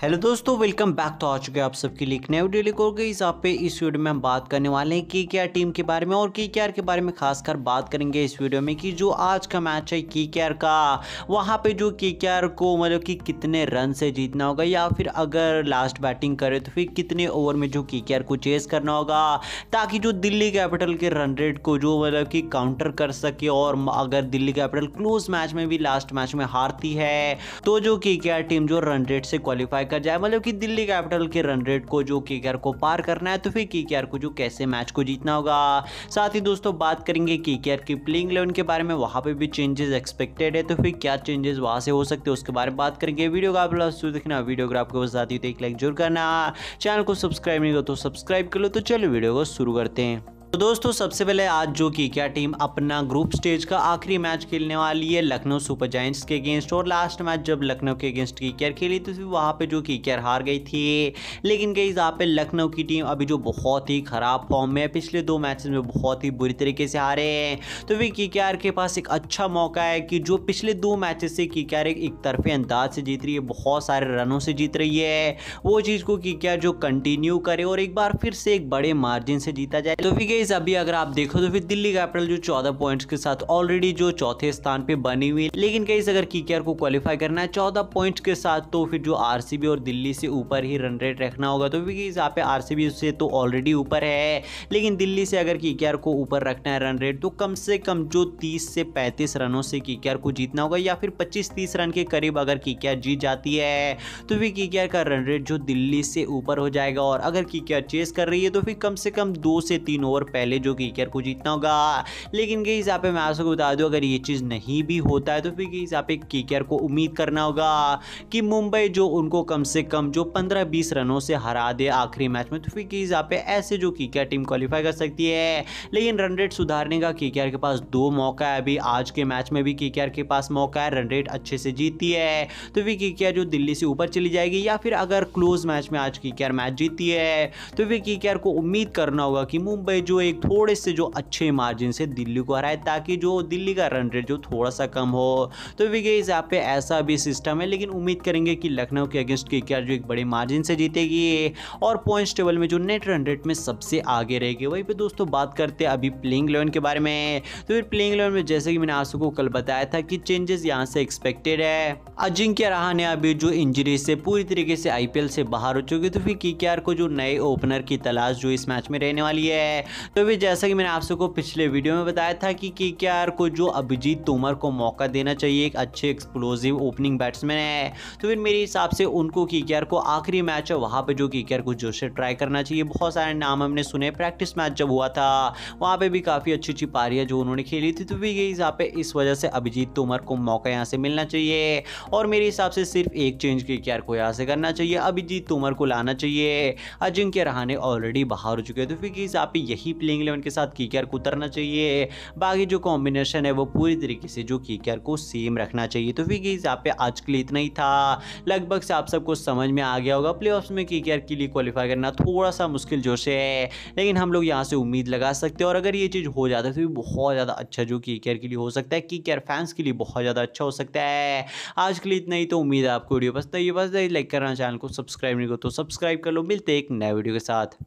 hello दोस्तों welcome back तो आ चुके हैं आप सबके लिए नए वीडियो लेकर इस आप पे इस वीडियो में हम बात करने वाले हैं के के टीम के बारे में और के के के बारे में खासकर बात करेंगे इस वीडियो में कि जो आज का मैच है के के का वहाँ पे जो के के को मतलब कि कितने रन से जीतना होगा या फिर अगर लास्ट बैटिंग करे तो फिर कितने ओवर में जो के के को चेस करना होगा ताकि जो दिल्ली कैपिटल के रन रेट को जो मतलब कि काउंटर कर सके और अगर दिल्ली कैपिटल क्लोज मैच में भी लास्ट मैच में हारती है तो जो के टीम जो रन रेट से क्वालिफाई कर जाए मतलब कि दिल्ली कैपिटल के रन रेट को जो के को पार करना है तो फिर के को जो कैसे मैच को जीतना होगा साथ ही दोस्तों बात करेंगे के की प्लेइंग इलेवन के बारे में वहाँ पर भी चेंजेस एक्सपेक्टेड है तो फिर क्या चेंजेस वहाँ से हो सकते हैं उसके बारे में बात करेंगे वीडियो का आप लोग देखना वीडियो अगर आपको बताती हो तो एक लाइक जरूर करना चैनल को सब्सक्राइब नहीं करो तो सब्सक्राइब कर लो तो चलो वीडियो को शुरू करते हैं तो दोस्तों सबसे पहले आज जो की क्या टीम अपना ग्रुप स्टेज का आखिरी मैच खेलने वाली है लखनऊ सुपर जॉय के अगेंस्ट और लास्ट मैच जब लखनऊ के अगेंस्ट की केयर खेली तो वहाँ पे जो की केयर हार गई थी लेकिन कई यहाँ पे लखनऊ की टीम अभी जो बहुत ही खराब फॉर्म में है पिछले दो मैच में बहुत ही बुरी तरीके से हारे हैं तो फिर की के पास एक अच्छा मौका है कि जो पिछले दो मैच से की एक तरफे अंदाज से जीत रही है बहुत सारे रनों से जीत रही है वो चीज़ को की जो कंटिन्यू करे और एक बार फिर से एक बड़े मार्जिन से जीता जाए तो फिर गाइज अभी अगर आप देखो तो फिर दिल्ली कैपिटल जो चौदह पॉइंट्स के साथ ऑलरेडी जो चौथे स्थान पे बनी हुई लेकिन गाइज अगर कीकेआर को क्वालिफाई करना है चौदह पॉइंट्स के साथ तो फिर जो आर और दिल्ली से ऊपर ही रन रेट रखना होगा तो फिर यहाँ पे आर से तो ऑलरेडी ऊपर है लेकिन दिल्ली से अगर कीकेआर को ऊपर रखना है रन रेट तो कम से कम जो तीस से पैंतीस रनों से कीकेआर को जीतना होगा या फिर पच्चीस तीस रन के करीब अगर कीकेआर जीत जाती है तो फिर कीकेआर का रन रेट जो दिल्ली से ऊपर हो जाएगा और अगर कीकेआर चेस कर रही है तो फिर कम से कम दो से तीन ओवर एपिसोड पहले जो कीकर को जीतना होगा लेकिन के हिसाब पे मैं आप सबको बता दूँ अगर ये चीज़ नहीं भी होता है तो फिर के हिसाब पे कीकर को उम्मीद करना होगा कि मुंबई जो उनको कम से कम जो पंद्रह बीस रनों से हरा दे आखिरी मैच में तो फिर के हिसाब पे ऐसे जो कीकर टीम क्वालिफाई कर सकती है लेकिन रन रेट सुधारने का कीकर के पास दो मौका है अभी आज के मैच में भी कीकर के पास मौका है रन रेट अच्छे से जीतती है तो फिर कीकर जो दिल्ली से ऊपर चली जाएगी या फिर अगर क्लोज मैच में आज कीकर मैच जीती है तो फिर कीकर को उम्मीद करना होगा कि मुंबई जो वो एक थोड़े से जो अच्छे मार्जिन से दिल्ली को हराए ताकि जो दिल्ली का रन रेट जो थोड़ा सा कम हो तो विगेज यहाँ पे ऐसा भी सिस्टम है लेकिन उम्मीद करेंगे कि लखनऊ के अगेंस्ट के जो एक बड़े मार्जिन से जीतेगी और पॉइंट्स टेबल में जो नेट रन रेट में सबसे आगे रहेगी वहीं पर दोस्तों बात करते हैं अभी प्लेइंग इलेवन के बारे में तो फिर प्लेइंग इलेवन में जैसे कि मैंने आप सबको कल बताया था कि चेंजेस यहाँ से एक्सपेक्टेड है अजिंक्य रहा ने अभी जो इंजरी से पूरी तरीके से आईपीएल से बाहर हो चुकी तो फिर की को जो नए ओपनर की तलाश जो इस मैच में रहने वाली है तो भी जैसा कि मैंने आप सबको पिछले वीडियो में बताया था कि के को जो अभिजीत तोमर को मौका देना चाहिए एक अच्छे एक्सप्लोजिव ओपनिंग बैट्समैन है तो फिर मेरे हिसाब से उनको के को आखिरी मैच है वहाँ पर जो के को जोश से ट्राई करना चाहिए बहुत सारे नाम हमने सुने प्रैक्टिस मैच जब हुआ था वहाँ पर भी काफ़ी अच्छी अच्छी पारियाँ जो उन्होंने खेली थी तो भी यही हिसाब पर इस वजह से अभिजीत तोमर को मौका यहाँ से मिलना चाहिए और मेरे हिसाब से सिर्फ एक चेंज के क्यार को यहाँ से करना चाहिए अभिजीत तोमर को लाना चाहिए अजिंक्य रहाने ऑलरेडी बाहर हो चुके हैं तो फिर हिसाब पे यही प्लेइंग इलेवन के साथ की को उतरना चाहिए बाकी जो कॉम्बिनेशन है वो पूरी तरीके से जो की को सेम रखना चाहिए तो फिर यहाँ पे आज के लिए इतना ही था लगभग से आप सबको समझ में आ गया होगा प्ले में की के लिए क्वालिफाई करना थोड़ा सा मुश्किल जोश है लेकिन हम लोग यहाँ से उम्मीद लगा सकते हैं और अगर ये चीज़ हो जाता है तो भी बहुत ज़्यादा अच्छा जो की के लिए हो सकता है केयर फैंस के लिए बहुत ज़्यादा अच्छा हो सकता है आज के लिए इतना ही तो उम्मीद है आपको वीडियो पसंद आई ये लाइक करना चैनल को सब्सक्राइब नहीं करो तो सब्सक्राइब कर लो मिलते एक नए वीडियो के साथ